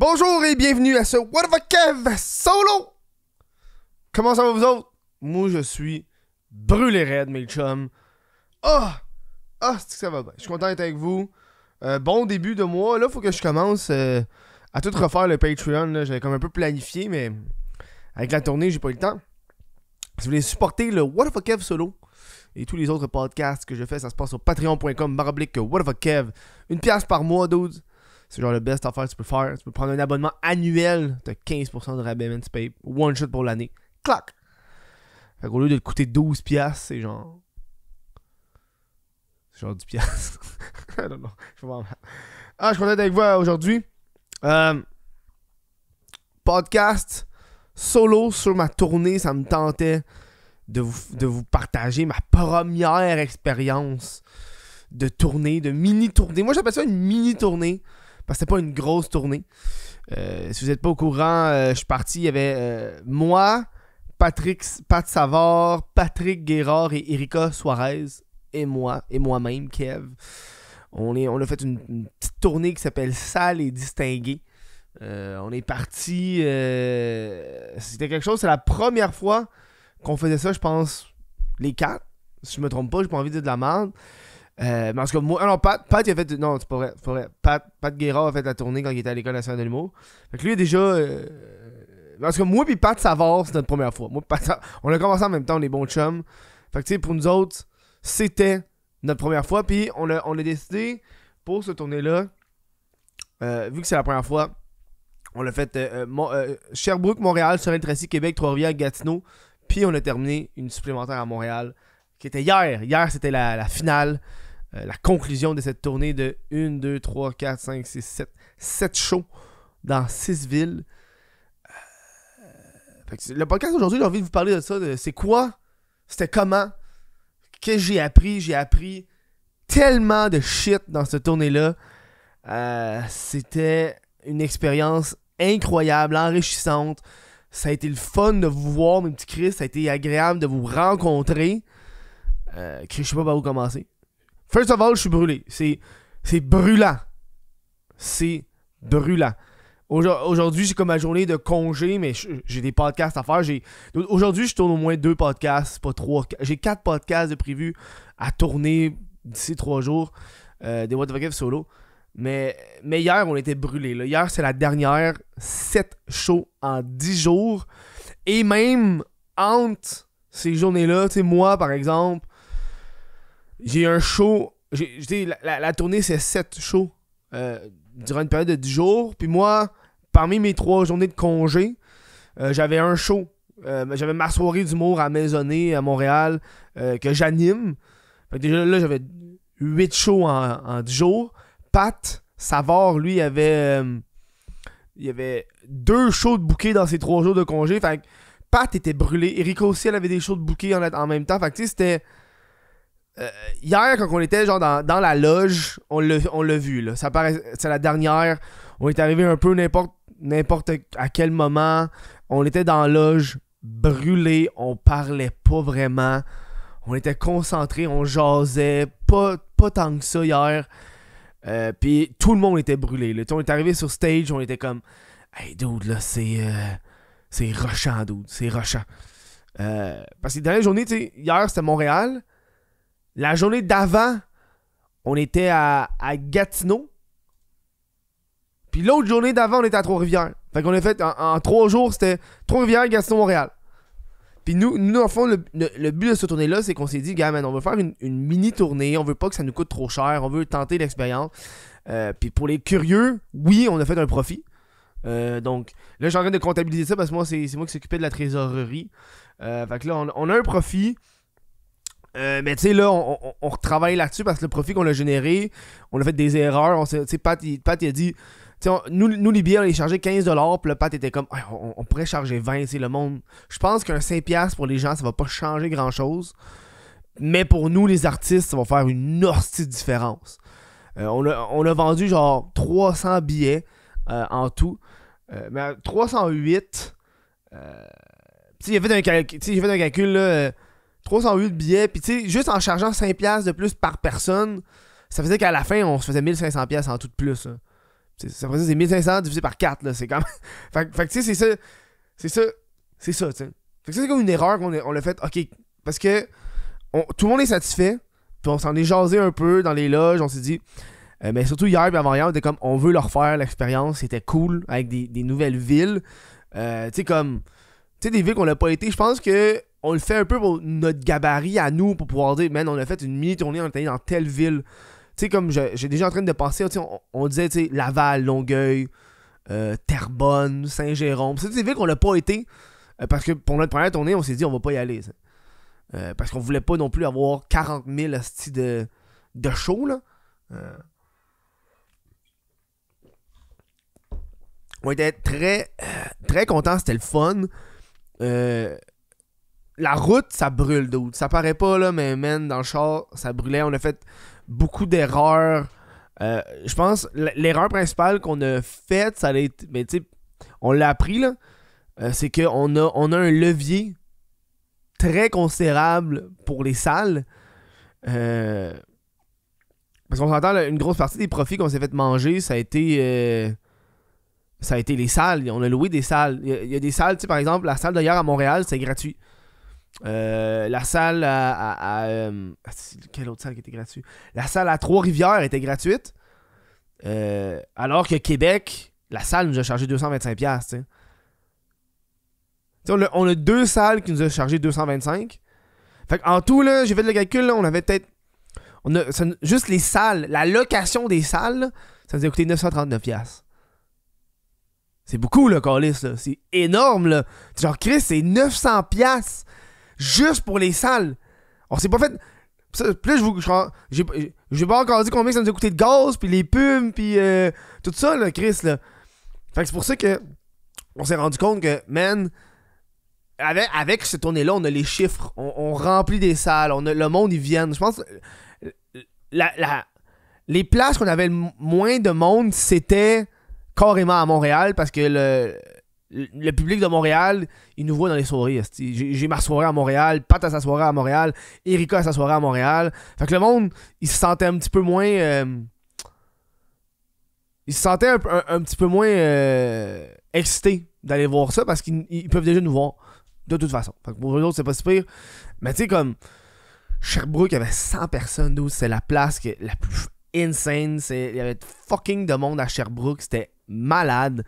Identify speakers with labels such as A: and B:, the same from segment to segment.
A: Bonjour et bienvenue à ce What of a Kev solo! Comment ça va vous autres? Moi je suis brûlé raide mes chums. Ah! Ah, c'est que ça va bien. Je suis content d'être avec vous. Euh, bon début de mois. Là, faut que je commence euh, à tout refaire le Patreon. J'avais comme un peu planifié, mais avec la tournée, j'ai pas eu le temps. Si vous voulez supporter le What of a Kev solo et tous les autres podcasts que je fais, ça se passe sur patreon.com baroblique What of a Kev. Une pièce par mois, 12. C'est genre le best affaire que tu peux faire. Tu peux prendre un abonnement annuel, de 15% de rabais, man, tu one shot pour l'année. Clac! Fait qu'au lieu de te coûter 12$, c'est genre. C'est genre 10$. I don't Je Ah, je suis content avec vous aujourd'hui. Euh, podcast solo sur ma tournée, ça me tentait de vous partager ma première expérience de tournée, de mini-tournée. Moi, j'appelle ça une mini-tournée. Parce que c'était pas une grosse tournée. Euh, si vous n'êtes pas au courant, euh, je suis parti. Il y avait euh, moi, Patrick, Pat Savard, Patrick Guérard et Erika Suarez. Et moi, et moi-même, Kev. On, est, on a fait une, petite tournée qui s'appelle Sale et Distinguée. on est parti. C'était quelque chose, c'est la première fois qu'on faisait ça, je pense, les quatre. Si je me trompe pas, j'ai pas envie de dire de la merde. Euh, mais moi, alors ah Pat, Pat il a fait. Non, c'est pas vrai. Pas vrai. Pat, Pat Guérard a fait la tournée quand il était à l'École nationale de l'humour. Fait que lui, déjà. Euh, en tout moi, puis Pat Savard, c'est notre première fois. Moi, Pat on a commencé en même temps, on est bons chums. Fait que, tu sais, pour nous autres, c'était notre première fois. Puis on a, on a décidé, pour cette tournée-là, euh, vu que c'est la première fois, on l'a fait euh, euh, euh, Sherbrooke, Montréal, Sorel-Tracy, Québec, Trois-Rivières, Gatineau. Puis on a terminé une supplémentaire à Montréal, qui était hier. Hier, c'était la finale. Euh, la conclusion de cette tournée de 1, 2, 3, 4, 5, 6, 7, 7 shows dans 6 villes. Euh, le podcast aujourd'hui, j'ai envie de vous parler de ça. c'est quoi? C'était comment? Qu'est-ce que j'ai appris? J'ai appris tellement de shit dans cette tournée-là. Euh, c'était une expérience incroyable, enrichissante. Ça a été le fun de vous voir, mes petits Chris. Ça a été agréable de vous rencontrer. Euh, je sais pas par où commencer. First of all, je suis brûlé. C'est, brûlant. C'est mm. brûlant. Aujourd'hui, c'est comme ma journée de congé, mais j'ai des podcasts à faire. Aujourd'hui, je tourne au moins deux podcasts, pas trois. J'ai quatre podcasts de prévus à tourner d'ici trois jours. Euh, des What the solo. Mais, hier, on était brûlés. Hier, c'est la dernière. Sept shows en dix jours. Et même entre ces journées-là, tu sais, moi, par exemple, j'ai un show. J'ai, la, tournée, c'est 7 shows euh, durant une période de 10 jours. Puis moi, parmi mes trois journées de congé, euh, j'avais un show. Euh, j'avais ma soirée d'humour à Maisonnée, à Montréal, que j'anime. déjà là, j'avais huit shows en, dix 10 jours. Pat Savard, lui, avait, il avait deux shows de bouquets dans ses trois jours de congé. Fait Pat était brûlé. Eric aussi, elle avait des shows de bouquet en, en même temps. Fait tu sais, c'était euh, hier, quand on était genre dans, la loge, on l'a vu. Là. Ça c'est la dernière. On est arrivé un peu n'importe, à quel moment. On était dans la loge, brûlé. On parlait pas vraiment. On était concentré, on jasait. Pas, tant que ça hier. Euh, puis tout le monde était brûlé. On est arrivé sur stage, on était comme Hey dude, là, c'est. Euh, c'est rushant, dude. C'est rushant. parce que la dernière journée, hier, c'était Montréal. La journée d'avant, on était à, Gatineau. Puis l'autre journée d'avant, on était à Trois-Rivières. Fait qu'on a fait en, trois jours, c'était Trois-Rivières, Gatineau, Montréal. Puis nous, nous, en fond, le, but de cette tournée-là, c'est qu'on s'est dit, gars, on veut faire une, mini-tournée, on veut pas que ça nous coûte trop cher, on veut tenter l'expérience. Euh, puis pour les curieux, oui, on a fait un profit. Euh, donc là, j'ai en de comptabiliser ça parce que moi, c'est moi qui s'occupais de la trésorerie. Euh, fait que là, on, on a un profit. Euh, mais tu sais, là, on, on, retravaille là-dessus parce que le profit qu'on a généré, on a fait des erreurs. On Pat, Pat il a dit, nous, nous, les billets, on les chargeait 15$, puis le Pat était comme, ah, on, pourrait charger 20$, c'est le monde. Je pense qu'un 5$ pour les gens, ça va pas changer grand-chose. Mais pour nous, les artistes, ça va faire une hostie de différence. Euh, on, a, vendu genre 300 billets euh, en tout. mais 308, tu sais, j'ai fait un calcul, là 308 billets, puis tu sais, juste en chargeant 5$ de plus par personne, ça faisait qu'à la fin, on se faisait 1500$ en tout de plus. Ça faisait 1500 divisé par 4, là, c'est comme. même... fait, que tu sais, c'est ça, c'est ça, c'est ça, tu sais. Fait que ça, c'est comme une erreur qu'on on l'a faite, ok, parce que tout le monde est satisfait, puis on s'en est jasé un peu dans les loges, on s'est dit... Euh, mais surtout hier, puis avant-hier, on était comme, on veut leur faire l'expérience, c'était cool, avec des, nouvelles villes. Euh, tu sais, comme... Tu sais, des villes qu'on n'a pas été, je pense que on le fait un peu pour notre gabarit à nous, pour pouvoir dire, man, on a fait une mini-tournée, on est allé dans telle ville. Tu sais, comme j'ai déjà en train de penser, on, disait, tu sais, Laval, Longueuil, euh, Terrebonne, Saint-Jérôme. C'est des villes qu'on n'a pas été. Euh, parce que pour notre première tournée, on s'est dit, on va pas y aller. Euh, parce qu'on voulait pas non plus avoir 40 000 de, de show, là. Euh, on était très, très contents, c'était le fun. Euh, la route, ça brûle, d'août. Ça paraît pas, là, mais man, dans le char, ça brûlait. On a fait beaucoup d'erreurs. Euh, je pense, l'erreur principale qu'on a faite, ça a été. Mais tu sais, on l'a appris, là. Euh, c'est qu'on a, on a un levier très considérable pour les salles. Euh, parce qu'on s'entend, une grosse partie des profits qu'on s'est fait manger, ça a été ça a été les salles. On a loué des salles. Il y a, il y a des salles, tu sais, par exemple, la salle d'ailleurs à Montréal, c'est gratuit. Euh, la salle à, euh, ah, quelle autre salle qui était gratuite La salle à Trois-Rivières était gratuite. Euh, alors que Québec, la salle nous a chargé 225$. pièces on, a, deux salles qui nous ont chargé 225$. en tout, là, j'ai fait le calcul, on avait peut-être. On juste les salles, la location des salles, ça nous a coûté 939$. C'est beaucoup, le Calis, là. C'est énorme, là. Genre, Chris, c'est 900$ juste pour les salles. On s'est pas fait. Puis je vous. J'ai pas encore dit combien ça nous a coûté de gaz, puis les pumes, puis euh, tout ça, là, Chris, là. Fait que c'est pour ça que. On s'est rendu compte que, man. Avec, avec cette tournée-là, on a les chiffres. On, remplit des salles. On le monde, ils viennent. Je pense. La, les places qu'on avait le moins de monde, c'était carrément à Montréal parce que le, le public de Montréal, il nous voit dans les soirées. J'ai ma soirée à Montréal, Pat a sa soirée à Montréal, Erika a sa soirée à Montréal. Fait que le monde, il se sentait un petit peu moins. Euh, il se sentait un, petit peu moins euh, excité d'aller voir ça parce qu'ils peuvent déjà nous voir. De toute façon. Fait que pour eux autres, c'est pas si pire. Mais tu sais, comme. Sherbrooke, il y avait 100 personnes, c'est la place la plus insane. Il y avait fucking de monde à Sherbrooke. C'était malade.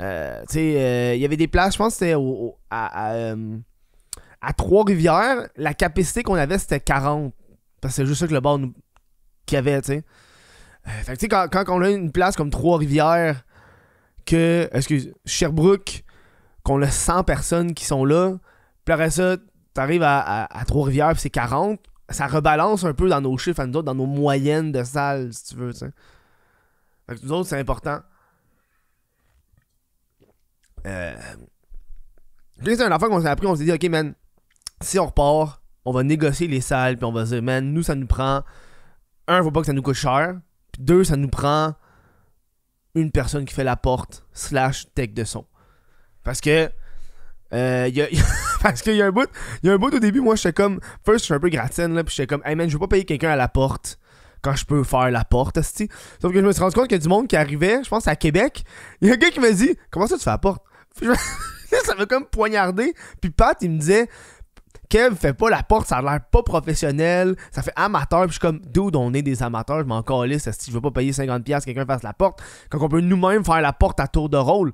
A: Euh, euh, il y avait des places, je pense que c'était euh, à, Trois-Rivières. La capacité qu'on avait, c'était 40. Parce que c'est juste ça que le bar nous... qu'il y avait, tu sais. fait tu sais, quand, on a une place comme Trois-Rivières, que, excuse, Sherbrooke, qu'on a 100 personnes qui sont là, puis après ça, t'arrives à, à, Trois-Rivières, puis c'est 40, ça rebalance un peu dans nos chiffres, à nous autres, dans nos moyennes de salles, si tu veux, tu sais. Fait que nous autres, c'est important. Euh, c'est un qu'on s'est appris, on s'est dit, ok, man, si on repart, on va négocier les salles, puis on va dire, man, nous, ça nous prend. Un, faut pas que ça nous coûte cher. Puis deux, ça nous prend une personne qui fait la porte, slash tech de son. Parce que. Euh, parce qu'il y un bout, il y a un bout au début, moi j'étais comme, first je suis un peu gratin là, puis j'étais comme, hey man, je veux pas payer quelqu'un à la porte quand je peux faire la porte, Sauf que je me suis rendu compte qu'il y a du monde qui arrivait, je pense à Québec, il y a quelqu'un qui m'a dit, comment ça tu fais la porte? ça m'a comme poignardé. Puis Pat, il me disait, Kev, fais pas la porte, ça a l'air pas professionnel, ça fait amateur. Puis je suis comme, d'où on est des amateurs, je m'en calisse, si je veux pas payer 50$ quelqu'un fasse la porte, quand on peut nous-mêmes faire la porte à tour de rôle.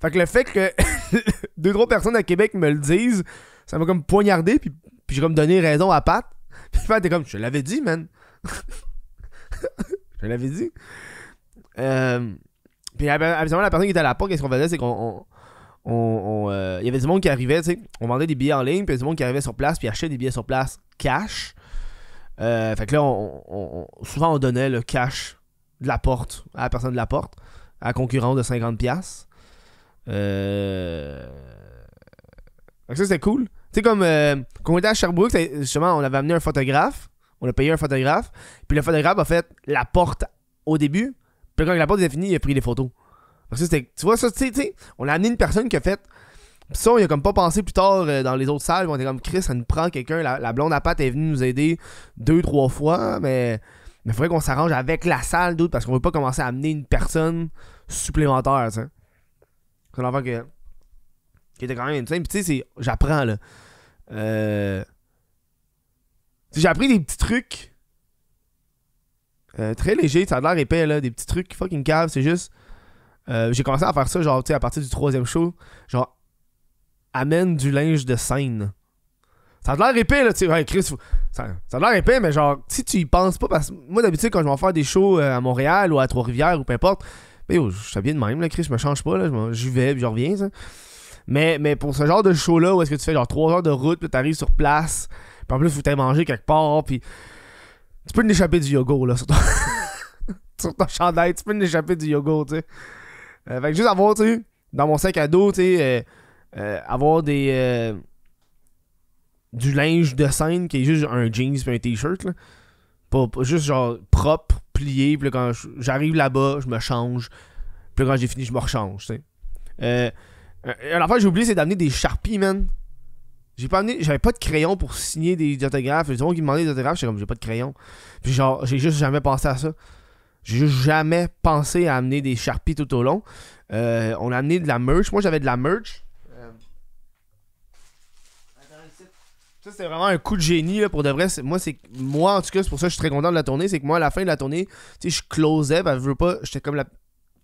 A: Fait que le fait que deux, trois personnes à Québec me le disent, ça m'a comme poignardé, puis, puis j'ai comme donné raison à Pat. Puis Pat est comme, je l'avais dit, man. je l'avais dit. Euh, puis la personne qui était à la porte, qu'est-ce qu'on faisait, c'est qu'on il euh, y avait du monde qui arrivait, on vendait des billets en ligne, puis du monde qui arrivait sur place, puis achetait des billets sur place cash. Euh, fait que là, souvent on donnait le cash de la porte à la personne de la porte, à la concurrent de 50$. Euh... ça, c'était cool. Tu sais, comme euh, quand on était à Sherbrooke, justement, on avait amené un photographe, on a payé un photographe, puis le photographe a fait la porte au début, puis quand la porte était finie, il a pris les photos. Parce que tu vois, ça, tu sais, on a amené une personne qui a fait. Pis ça, on y a comme pas pensé plus tard euh, dans les autres salles. On était comme Chris, ça nous prend quelqu'un. La, blonde à pâte est venue nous aider deux, trois fois, mais il faudrait qu'on s'arrange avec la salle, d'autres parce qu'on veut pas commencer à amener une personne supplémentaire, tu sais. C'est l'enfant que. qui était quand même tu sais, j'apprends, là. Euh. J'ai appris des petits trucs. Euh, très léger, ça a l'air épais, là. Des petits trucs fucking cave. c'est juste euh, j'ai commencé à faire ça, genre, tu sais, à partir du troisième show, genre, amène du linge de scène. Ça a l'air épais, tu sais, ouais, Chris, ça, a l'air épais, mais genre, si tu y penses pas, parce que moi, d'habitude, quand je vais faire des shows euh, à Montréal ou à Trois-Rivières ou peu importe, mais je suis de même, là, Chris, je me change pas, là, j'y vais, puis je reviens, ça. Mais, mais pour ce genre de show-là, où est-ce que tu fais genre 3 heures de route, puis t'arrives sur place, puis en plus, faut t'aller manger quelque part, puis tu peux échapper du yoga là, sur ton, sur ton chandail, tu peux échapper du yoga, tu sais. Euh, fait que juste avoir, tu sais, dans mon sac à dos, tu sais, euh, euh, avoir des. Euh, du linge de scène qui est juste un jeans et un t-shirt, là. juste genre propre, plié, puis quand j'arrive là-bas, je me change. Puis quand j'ai fini, je me rechange, tu sais. Euh, la que j'ai oublié, c'est d'amener des Sharpies, man. J'ai pas amené, j'avais pas de crayon pour signer des autographes. Les gens qui me demandaient des autographes, j'étais comme, j'ai pas de crayon. Puis genre, j'ai juste jamais pensé à ça. J'ai jamais pensé à amener des charpies tout au long. Euh, on a amené de la merch. Moi, j'avais de la merch. Euh, ça, c'est vraiment un coup de génie pour de vrai. Moi, moi en tout cas, c'est pour ça que je suis très content de la tournée. C'est que moi, à la fin de la tournée, je closais. je veux pas. J'étais comme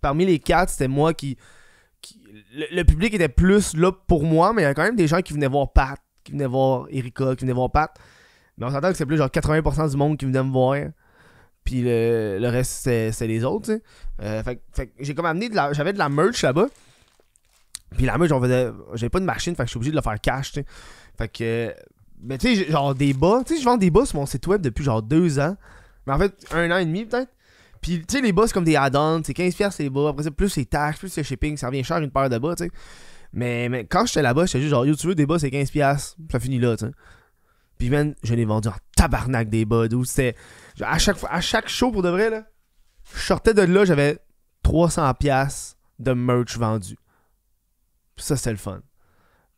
A: Parmi les quatre, c'était moi qui. Le, public était plus là pour moi, mais il y a quand même des gens qui venaient voir Pat, qui venaient voir Erika, qui venaient voir Pat. Mais on s'entend que c'est plus genre 80% du monde qui venait me voir. Puis le, reste, c'est les autres, euh, fait, fait j'ai comme amené de la. J'avais de la merch là-bas. Puis la merch, on J'avais pas de machine, fait que je suis obligé de le faire cash, Fait que. Mais tu sais, genre des bas. Tu sais, je vends des bas sur mon site web depuis genre deux ans. Mais en fait, un an et demi peut-être. Puis tu sais, les bas, c'est comme des add-ons. C'est 15$ les bas. Après ça, plus les taxes, plus le shipping. Ça revient cher une paire de bas, tu sais. Mais, quand j'étais là-bas, j'étais juste genre, yo, tu veux des bas, c'est 15$. Ça finit là, tu sais. Puis, man, je l'ai vendu en tabarnak des bas, d'où c'était. À chaque, à chaque show, pour de vrai, là, je sortais de là, j'avais 300$ de merch vendu. ça, c'était le fun.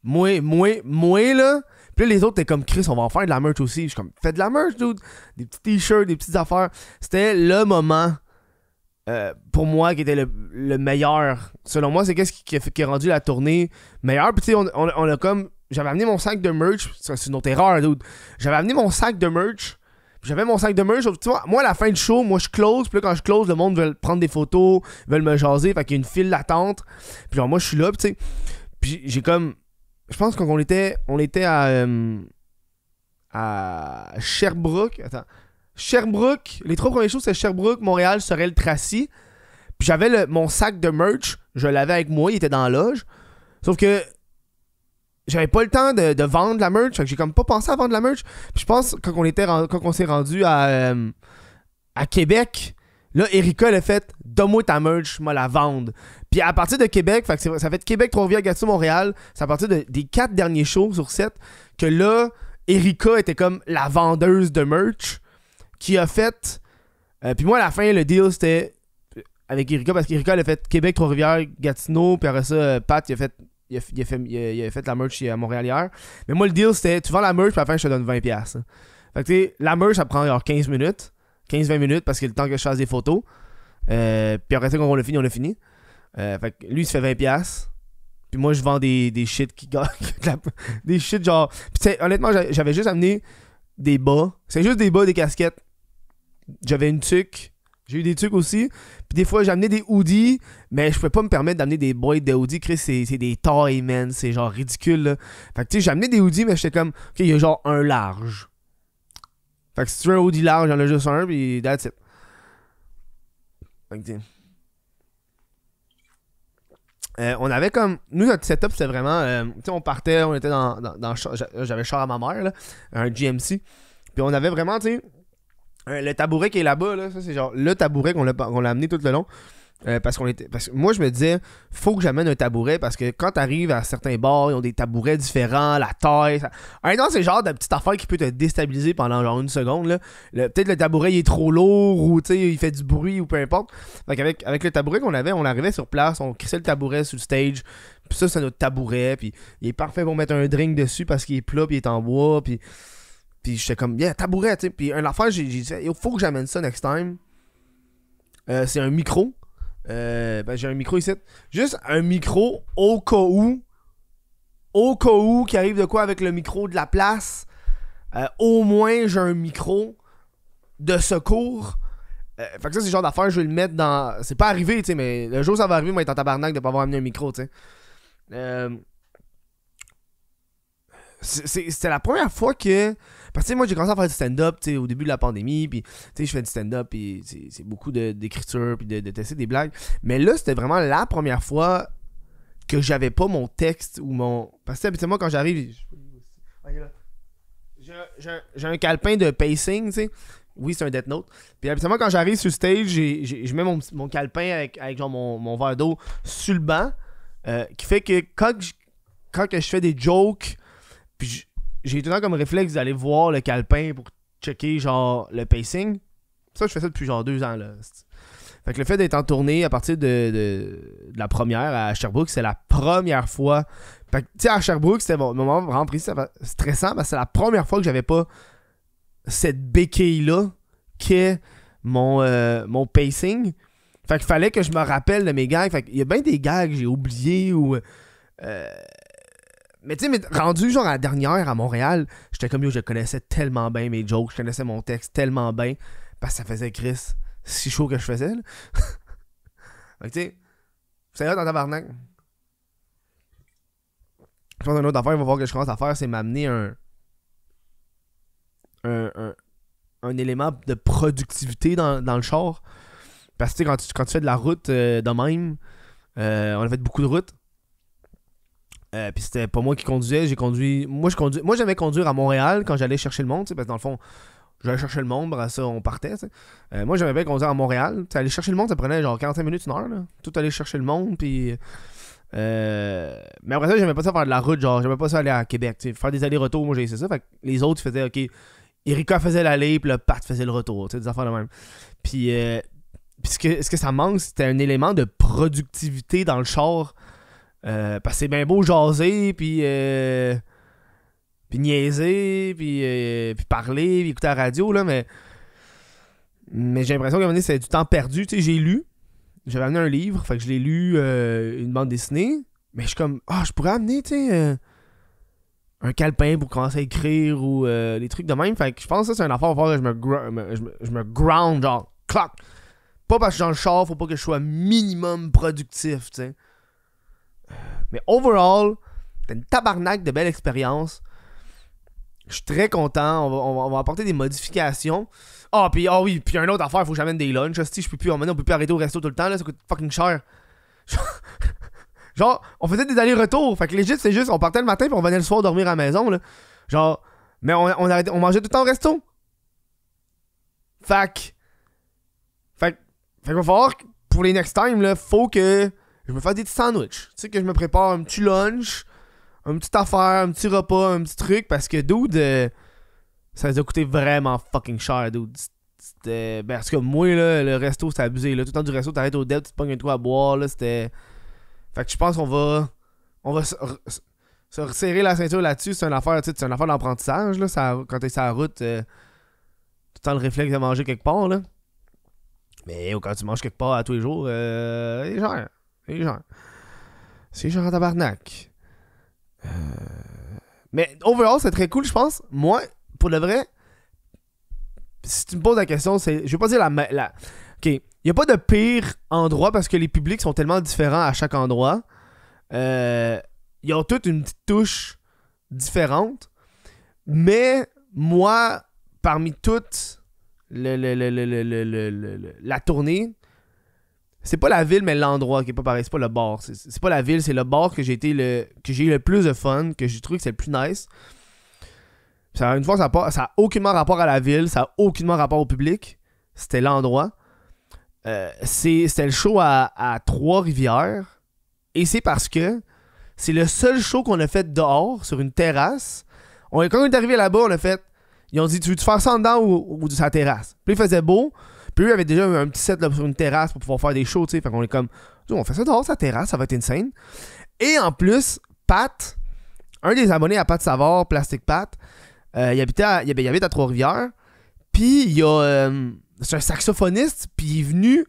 A: Moi, moi, moi, là. Puis là, les autres étaient comme Chris, on va en faire de la merch aussi. Je suis comme, fais de la merch, dude. Des petits t-shirts, des petites affaires. C'était le moment. Euh, pour moi, qui était le, meilleur, selon moi, c'est qu'est-ce qui, a, rendu la tournée meilleure. Puis tu sais, on, a comme. J'avais amené mon sac de merch. C'est une autre erreur, dude. J'avais amené mon sac de merch j'avais mon sac de merch. Tu vois, moi, à la fin du show, moi, je close. Puis quand je close, le monde veut prendre des photos, veulent me jaser. Fait qu'il y a une file d'attente. Puis genre, moi, je suis là, tu sais. Puis j'ai comme. Je pense qu'on était, on était à. Euh, à Sherbrooke. Attends. Sherbrooke. Les trois premiers shows, c'est Sherbrooke, Montréal, Sorel, Tracy. Puis j'avais mon sac de merch. Je l'avais avec moi. Il était dans la loge. Sauf que j'avais pas le temps de, vendre la merch, j'ai comme pas pensé à vendre la merch. Puis je pense quand on était quand on s'est rendu à euh, à Québec, là Erika elle a fait donne-moi ta merch, moi la vende. » Puis à partir de Québec, ça fait Québec, Trois-Rivières, Gatineau, Montréal, c'est à partir des quatre derniers shows sur 7 que là Erika était comme la vendeuse de merch qui a fait euh, puis moi à la fin le deal c'était avec Erika parce qu'Erika elle a fait Québec, Trois-Rivières, Gatineau, puis après ça euh, Pat il a fait il a, fait, il, la merch à Montréal hier. Mais moi, le deal, c'était tu vends la merch, puis après la je te donne 20$. Hein. la merch, ça prend genre 15 minutes. 15-20 minutes, parce que le temps que je fasse des photos. Euh, puis après ça, quand on l'a fini, on l'a fini. Euh, lui, il se fait 20$. Puis moi, je vends des, des shit qui Des shit genre. Puis honnêtement, j'avais juste amené des bas. C'est juste des bas, des casquettes. J'avais une tuque, j'ai eu des trucs aussi. Puis des fois, j'amenais des hoodies, mais je pouvais pas me permettre d'amener des boîtes de hoodies. Chris, c'est des toys, man. C'est genre ridicule, là. Fait que tu sais, j'amenais des hoodies, mais j'étais comme, OK, il y a genre un large. Fait que si tu veux un hoodie large, j'en ai juste un, puis that's it. Euh, on avait comme. Nous, notre setup, c'était vraiment. Euh, tu sais, on partait, on était dans. dans, J'avais char à ma mère, là, un GMC. Puis on avait vraiment, tu sais, le tabouret qui est là-bas, là, ça c'est genre le tabouret qu'on l'a, amené tout le long. Euh, parce qu'on était parce que moi je me disais faut que j'amène un tabouret parce que quand t'arrives à certains bars ils ont des tabourets différents la taille ça... un c'est genre de petite affaire qui peut te déstabiliser pendant genre une seconde là peut-être le tabouret il est trop lourd ou il fait du bruit ou peu importe fait avec, avec le tabouret qu'on avait on arrivait sur place on crissait le tabouret sous le stage puis ça c'est notre tabouret puis il est parfait pour mettre un drink dessus parce qu'il est plat il est en bois puis puis j'étais comme, yeah, tabouret, tu sais. Puis un affaire, j'ai dit, il faut que j'amène ça next time. Euh, c'est un micro. Euh, ben, j'ai un micro ici. Juste un micro au cas où. Au cas où qui arrive de quoi avec le micro de la place. Euh, au moins, j'ai un micro de secours. fait que ça, c'est le genre d'affaire, je vais le mettre dans. C'est pas arrivé, tu sais, mais le jour où ça va arriver, moi, être en tabarnak de pas avoir amené un micro, tu sais c'était la première fois que. Parce que moi, j'ai commencé à faire du stand-up au début de la pandémie. Puis, je fais du stand-up. Puis, c'est beaucoup d'écriture. Puis, de, de, tester des blagues. Mais là, c'était vraiment la première fois que j'avais pas mon texte ou mon. Parce que, habituellement, quand j'arrive. J'ai un calepin de pacing, tu sais. Oui, c'est un Death Note. Puis, habituellement, quand j'arrive sur stage, je mets mon, mon, calepin avec, avec genre, mon, mon verre d'eau sur le banc. Euh, qui fait que quand, quand que je fais des jokes puis j'ai tout le temps comme réflexe d'aller voir le calepin pour checker genre le pacing. Ça, je fais ça depuis genre deux ans. Là. Fait que le fait d'être en tournée à partir de, la première à Sherbrooke, c'est la première fois. Fait que, tu sais, à Sherbrooke, c'était mon moment vraiment stressant, parce c'est la première fois que j'avais pas cette béquille-là qu'est mon, euh, mon pacing. Fait qu'il fallait que je me rappelle de mes gags. Fait qu'il y a bien des gags que j'ai oubliés ou. Euh, mais tu sais, rendu genre à la dernière à Montréal, j'étais comme yo, je connaissais tellement bien mes jokes, je connaissais mon texte tellement bien, parce que ça faisait Chris si chaud que je faisais. Là. tu sais, c'est là dans tabarnak. Je pense qu'une autre affaire, il va voir que je commence à faire, c'est m'amener un, un, élément de productivité dans, le char. Parce que quand tu, quand tu fais de la route euh, de même, euh, on a fait beaucoup de routes euh, puis c'était pas moi qui conduisais, j'ai conduit. Moi, je conduis. Moi, j'aimais conduire à Montréal quand j'allais chercher le monde, parce que dans le fond, j'allais chercher le monde, après ça, on partait. Euh, moi, j'aimais bien conduire à Montréal. T'sais, aller chercher le monde, ça prenait genre 45 minutes, une heure. Tout aller chercher le monde, puis. Euh, mais après ça, j'aimais pas ça faire de la route, genre, j'aimais pas ça aller à Québec. Faire des allers-retours, moi, j'ai essayé ça. Fait que les autres faisaient, ok, Erika faisait l'aller, puis le Pat faisait le retour, des affaires de même. Puis. Puis ce que, ce que ça manque, c'était un élément de productivité dans le char. Euh, parce que c'est bien beau jaser, puis, euh, puis niaiser, puis, euh, puis parler, puis écouter la radio, là, mais, mais j'ai l'impression qu'à un moment donné, c'est du temps perdu. Tu sais, j'ai lu, j'avais amené un livre, fait que je l'ai lu, une bande dessinée, mais je suis comme, ah, je pourrais amener, tu sais, un calepin pour commencer à écrire ou les trucs de même. Fait que je pense que ça, c'est un affaire je me, je, me, je me ground, genre, Pas parce que dans le char, faut pas que je sois minimum productif, tu sais. Mais overall, t'as une tabarnak de belle expérience. Je suis très content. On va, apporter des modifications. Ah, puis ah oui, puis un autre affaire, faut que j'amène des lunchs. je peux plus, on, peut plus arrêter au resto tout le temps, là, ça coûte fucking cher. Genre, on faisait des allers-retours. Fait que l'Égypte, c'est juste, on partait le matin puis on venait le soir dormir à la maison, là. Genre, mais on, on, on mangeait tout le temps au resto. Fait Fait, que va pour les next time, là, faut que je me fais des petits sandwichs. Tu sais, que je me prépare un petit lunch, une petite affaire, un petit repas, un petit truc, parce que, dude, euh, ça nous a coûté vraiment fucking cher, dude. C'était. parce ben, que moi, le resto, c'est abusé. Tout le temps du resto, t'arrêtes au dev, tu te pognes un à boire, là, c'était. Fait que je pense qu'on va. On va se, resserrer la ceinture là-dessus. C'est une affaire, c'est une affaire d'apprentissage, là. Ça, quand t'es sur la route, euh, tout le temps le réflexe de manger quelque part, là. Mais oh, quand tu manges quelque part à tous les jours, euh, c'est genre. C'est genre tabarnak. Euh, mais overall, c'est très cool, je pense. Moi, pour le vrai, si tu me poses la question, c'est. Je vais pas dire la. Ok. Il n'y a pas de pire endroit parce que les publics sont tellement différents à chaque endroit. Euh, ils ont toutes une petite touche différente. Mais moi, parmi toutes le, la tournée, c'est pas la ville, mais l'endroit qui est pas pareil. C'est pas le bar. C'est pas la ville, c'est le bord que j'ai le. que j'ai eu le plus de fun, que j'ai trouvé que c'est le plus nice. Ça, une fois, ça n'a a aucunement rapport à la ville, ça a aucunement rapport au public. C'était l'endroit. Euh, c'était le show à, Trois-Rivières. Et c'est parce que c'est le seul show qu'on a fait dehors, sur une terrasse. On, quand on est arrivé là-bas, on a fait. Ils ont dit Tu veux-tu faire ça en dedans ou, ou sur la terrasse Puis il faisait beau. Puis avait avaient déjà un petit set sur une terrasse pour pouvoir faire des shows, tu sais. Fait qu'on est comme, on fait ça dehors, sa terrasse, ça va être une scène. Et en plus, Pat, un des abonnés à Pat Savard, Plastic Pat, euh, il, habitait à, il, habite à Trois-Rivières. Puis il y a. Euh, c'est un saxophoniste, puis il est venu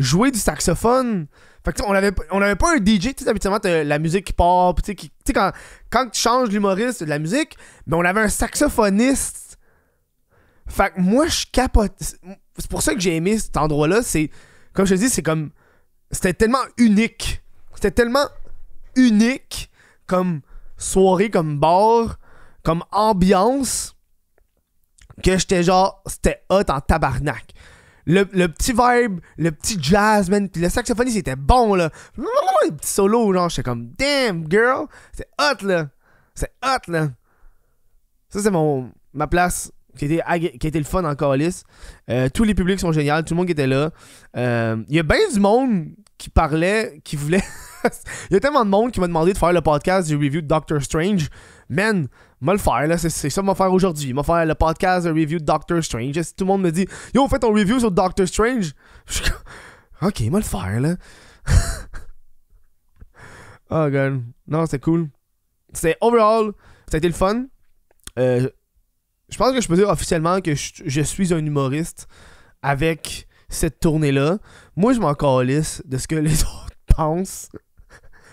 A: jouer du saxophone. Fait que, on avait, on avait pas un DJ, tu sais, habituellement, la musique qui part, tu sais, quand, quand tu changes l'humoriste de la musique, mais on avait un saxophoniste. Fait que moi, je capote c'est pour ça que j'ai aimé cet endroit-là. C'est, comme je te dis, c'est comme. C'était tellement unique. C'était tellement unique comme soirée, comme bar, comme ambiance que j'étais genre. C'était hot en tabarnak. Le, petit vibe, le petit jazz, man. Puis la saxophonie, c'était bon, là. Le petit solo, genre, j'étais comme, damn, girl. C'est hot, là. C'est hot, là. Ça, c'est mon, ma place qui était, qui était le fun en Alice euh, tous les publics sont géniaux, tout le monde qui était là. Il euh, y a bien du monde qui parlait, qui voulait. Il y a tellement de monde qui m'a demandé de faire le podcast du review de Doctor Strange. Man, m'a le faire, là, c'est ça m'a faire aujourd'hui. M'a faire le podcast, Du review de Doctor Strange. Si tout le monde me dit, yo, fais ton review sur Doctor Strange. ok, m'a le faire, là. oh god. Non, c'est cool. C'est overall, ça a été le fun. Euh, je pense que je peux dire officiellement que je, suis un humoriste avec cette tournée-là. Moi, je m'en calisse de ce que les autres pensent.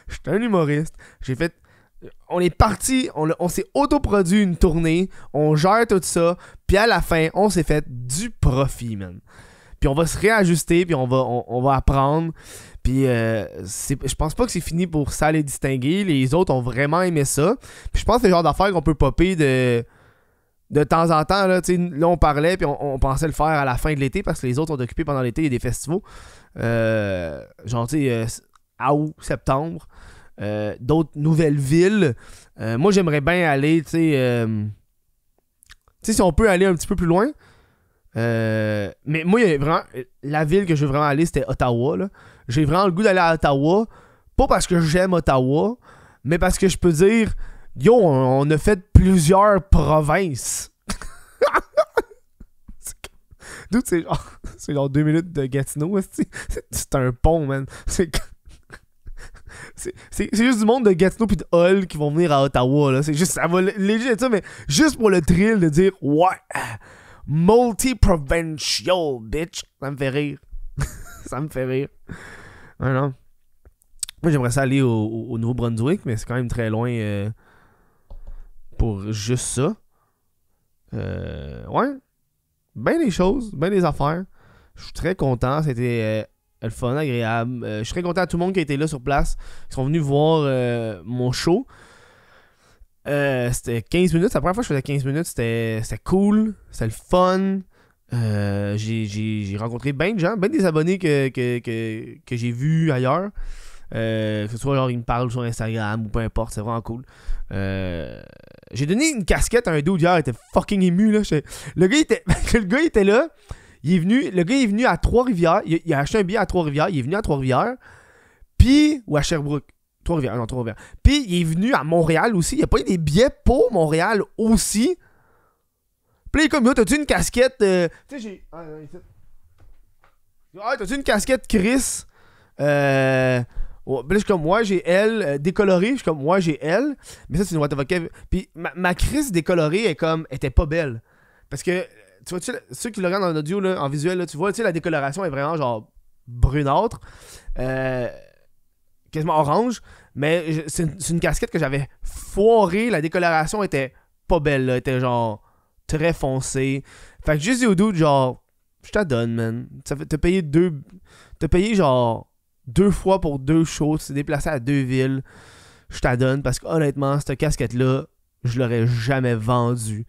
A: je suis un humoriste. J'ai fait. On est parti, on, on s'est autoproduit une tournée, on gère tout ça, puis à la fin, on s'est fait du profit, man. Puis on va se réajuster, puis on va, on, va apprendre. Puis euh, je pense pas que c'est fini pour ça les distinguer. Les autres ont vraiment aimé ça. Puis je pense que c'est le genre d'affaires qu'on peut popper de de temps en temps, là, on parlait, puis on, pensait le faire à la fin de l'été parce que les autres ont occupé pendant l'été, il y a des festivals. Euh, genre, tu sais, euh, août, septembre. Euh, d'autres nouvelles villes. Euh, moi, j'aimerais bien aller, tu sais. tu sais, si on peut aller un petit peu plus loin. mais moi, il y vraiment. La ville que je veux vraiment aller, c'était Ottawa. J'ai vraiment le goût d'aller à Ottawa. Pas parce que j'aime Ottawa, mais parce que je peux dire Yo, on a fait plusieurs provinces. D'où c'est genre, c'est genre deux minutes de Gatineau, c'est un pont, man. C'est juste du monde de Gatineau puis de Hull qui vont venir à Ottawa là. C'est juste ça va mais juste pour le thrill de dire ouais, multi-provincial bitch, ça me fait rire. ça me fait rire. Voilà. non. Moi j'aimerais ça aller au, Nouveau-Brunswick, mais c'est quand même très loin. Euh, pour juste ça. Euh, ouais. Ben des choses, ben des affaires. Je suis très content. C'était euh, le fun, agréable. Euh, je suis très content à tout le monde qui a été là sur place. Qui sont venus voir mon show. c'était 15 minutes. La première fois que je faisais 15 minutes, c'était cool. c'est le fun. j'ai rencontré ben de gens, ben des abonnés que, que, que, j'ai vu ailleurs. Euh, que ce soit genre ils me parlent sur Instagram ou peu importe, c'est vraiment cool. Euh, j'ai donné une casquette à un dude hier, il était fucking ému, là. Le gars, il était... le gars, était là. Il est venu, le gars, il est venu à Trois-Rivières. Il, a acheté un billet à Trois-Rivières. Il est venu à Trois-Rivières. Puis, ou à Sherbrooke. Trois-Rivières, non, Trois-Rivières. Puis, il est venu à Montréal aussi. Il a pas eu des billets pour Montréal aussi. Puis, comme, yo, t'as-tu une casquette. Euh, tu sais, j'ai. Ah, ah, t'as-tu une casquette Chris? Euh. Ben je suis comme, moi, j'ai elle décoloré, euh, décolorée. Je suis comme, moi, j'ai elle. Mais ça, c'est une whatever Puis ma, crise décolorée est comme, était pas belle. Parce que, tu vois, ceux qui le regardent en audio, en visuel, tu vois, tu sais, la décoloration est vraiment genre brunâtre, euh, quasiment orange. Mais c'est une, casquette que j'avais foirée. La décoloration était pas belle, là, était genre très foncée. Fait que juste au doute, genre, je t'adonne, man. T'as payé deux. T'as payé genre deux fois pour deux choses. tu t'es déplacé à deux villes, je t'adonne parce que honnêtement, cette casquette-là, je l'aurais jamais vendue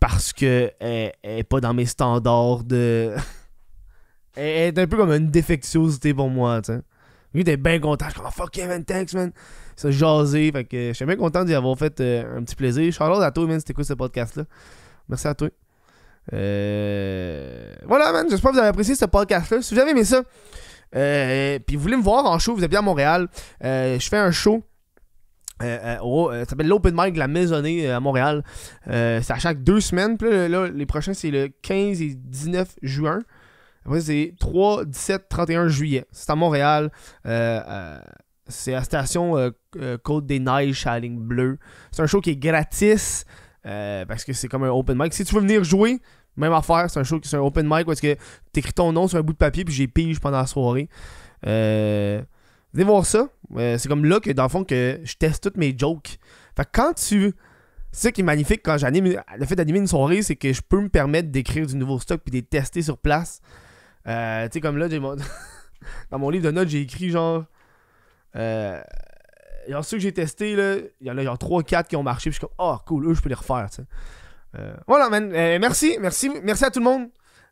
A: parce que elle, est pas dans mes standards de. elle est un peu comme une défectuosité pour moi, tu sais. Lui, était bien content. Je suis comme, fuck yeah, man, thanks, man. Ça jasé. Fait que je suis bien content d'y avoir fait euh, un petit plaisir. Charlotte à toi, man, c'était quoi ce podcast-là. Merci à toi. Euh... Voilà, man. J'espère que vous avez apprécié ce podcast-là. Si vous avez aimé ça, euh, euh, puis vous voulez me voir en show, vous êtes bien à Montréal, euh, je fais un show. ça s'appelle l'Open Mic de la Maisonnée à Montréal. c'est à chaque deux semaines. Puis là, les prochains, c'est le 15 et 19 juin. Après, c'est 3, 17, 31 juillet. C'est à Montréal. c'est à la station Côte des Neiges à la ligne bleue. C'est un show qui est gratis parce que c'est comme un open mic. Si tu veux venir jouer, même affaire, c'est un show qui est un open mic où est-ce que t'écris ton nom sur un bout de papier puis j'ai pige pendant la soirée. Euh, venez voir ça. Euh, c'est comme là que dans le fond que je teste toutes mes jokes. Fait quand tu. C'est ça qui est magnifique quand j'anime. Le fait d'animer une soirée, c'est que je peux me permettre d'écrire du nouveau stock puis de les tester sur place. Euh, tu sais, comme là, j'ai dans mon livre de notes, j'ai écrit genre. Euh... Genre ceux que j'ai testés, là, il y en a genre 3-4 qui ont marché, puis je suis comme, oh cool, eux, je peux les refaire, tu euh, voilà, euh, merci, merci, merci à tout le monde.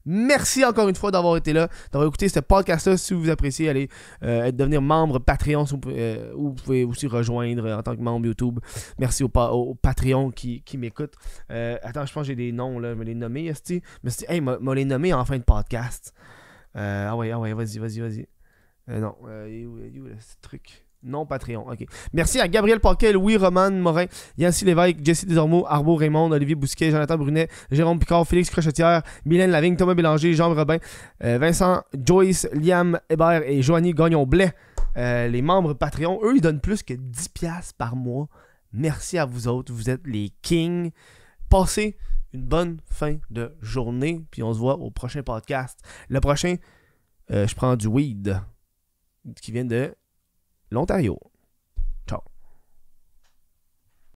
A: Merci encore une fois d'avoir été là, d'avoir écouté ce podcast-là. Si vous appréciez, allez euh, devenir membre Patreon ou vous pouvez aussi rejoindre en tant que membre YouTube. Merci aux Patreon qui, qui m'écoute. attends, je pense que j'ai des noms là, je vais les nommer, Esti. Mais c'est, hey, les nommé en fin de podcast. ah ouais, ah ouais, vas-y, vas-y, vas-y. non, il est où, où ce truc? Non, Patreon. OK. Merci à Gabriel Paquet, Louis Roman Morin, Yancy Lévesque, Jesse Desormeaux, Arbo Raymond, Olivier Bousquet, Jonathan Brunet, Jérôme Picard, Félix Crochetière, Mylène Lavigne, Thomas Bélanger, Jean Robin, euh, Vincent, Joyce, Liam Hébert et Joanie Gagnon-Blais. Euh, les membres Patreon, eux, ils donnent plus que 10$ par mois. Merci à vous autres. Vous êtes les kings. Passez une bonne fin de journée. Puis on se voit au prochain podcast. Le prochain, euh, je prends du weed qui vient de l'Ontario. Ciao.